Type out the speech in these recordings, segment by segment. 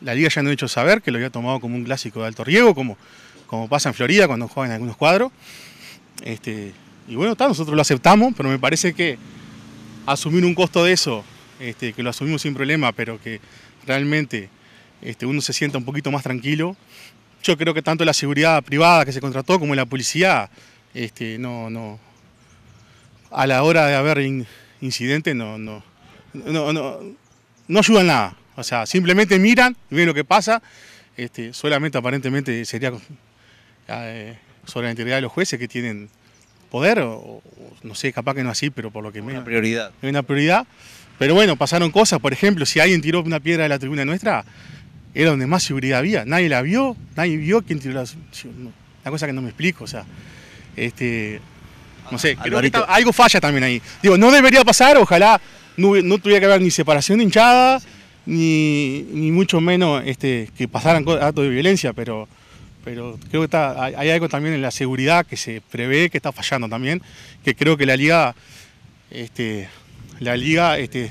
La liga ya no ha hecho saber que lo había tomado como un clásico de alto riego, como, como pasa en Florida cuando juegan algunos cuadros. Este, y bueno, está, nosotros lo aceptamos, pero me parece que asumir un costo de eso, este, que lo asumimos sin problema, pero que realmente este, uno se sienta un poquito más tranquilo. Yo creo que tanto la seguridad privada que se contrató como la policía, no, no, a la hora de haber incidente, no, no, no, no, no nada. O sea, simplemente miran ven lo que pasa. Este, solamente aparentemente sería eh, sobre la integridad de los jueces que tienen poder, no sé, capaz que no así, pero por lo que... Una me, prioridad. una prioridad. Pero bueno, pasaron cosas, por ejemplo, si alguien tiró una piedra de la tribuna nuestra, era donde más seguridad había. Nadie la vio, nadie vio quién tiró la... Una cosa que no me explico, o sea, este... No sé, algo falla también ahí. Digo, no debería pasar, ojalá no, tuviera que haber ni separación de hinchada, ni, mucho menos este, que pasaran actos de violencia, pero, pero creo que hay algo también en la seguridad que se prevé que está fallando también, que creo que la liga, este, la liga este,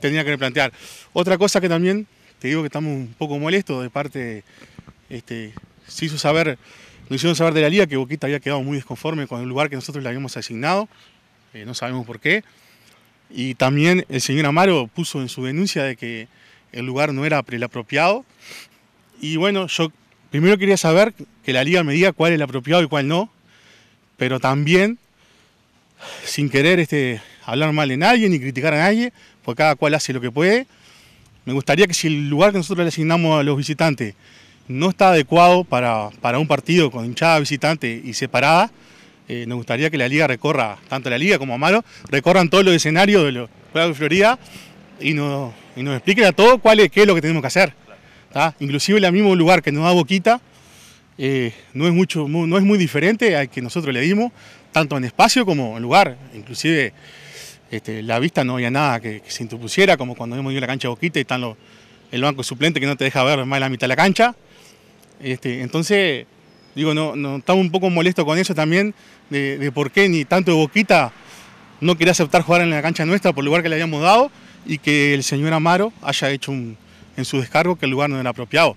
tenía que replantear. Otra cosa que también, te digo que estamos un poco molestos de parte, este, se hizo saber, nos hicieron saber de la liga que Boquita había quedado muy desconforme con el lugar que nosotros le habíamos asignado, eh, no sabemos por qué. Y también el señor Amaro puso en su denuncia de que el lugar no era el apropiado. Y bueno, yo primero quería saber que la liga me diga cuál es el apropiado y cuál no, pero también, sin querer este, hablar mal de nadie ni criticar a nadie, porque cada cual hace lo que puede, me gustaría que si el lugar que nosotros le asignamos a los visitantes no está adecuado para, un partido con hinchada visitante y separada, eh, nos gustaría que la liga recorra, tanto la liga como Malo, recorran todos los escenarios de los Juegos de Florida y nos, expliquen a todos cuál qué es lo que tenemos que hacer. Inclusive el mismo lugar que nos da Boquita eh, no, es mucho, no es muy diferente al que nosotros le dimos, tanto en espacio como en lugar. Inclusive este, la vista no había nada que, se interpusiera, como cuando hemos ido a la cancha Boquita y están el banco suplente que no te deja ver más de la mitad de la cancha. Este, entonces, digo, no, no, un poco molestos con eso también, de, por qué ni tanto Boquita no quería aceptar jugar en la cancha nuestra por el lugar que le habíamos dado y que el señor Amaro haya hecho en su descargo que el lugar no era apropiado.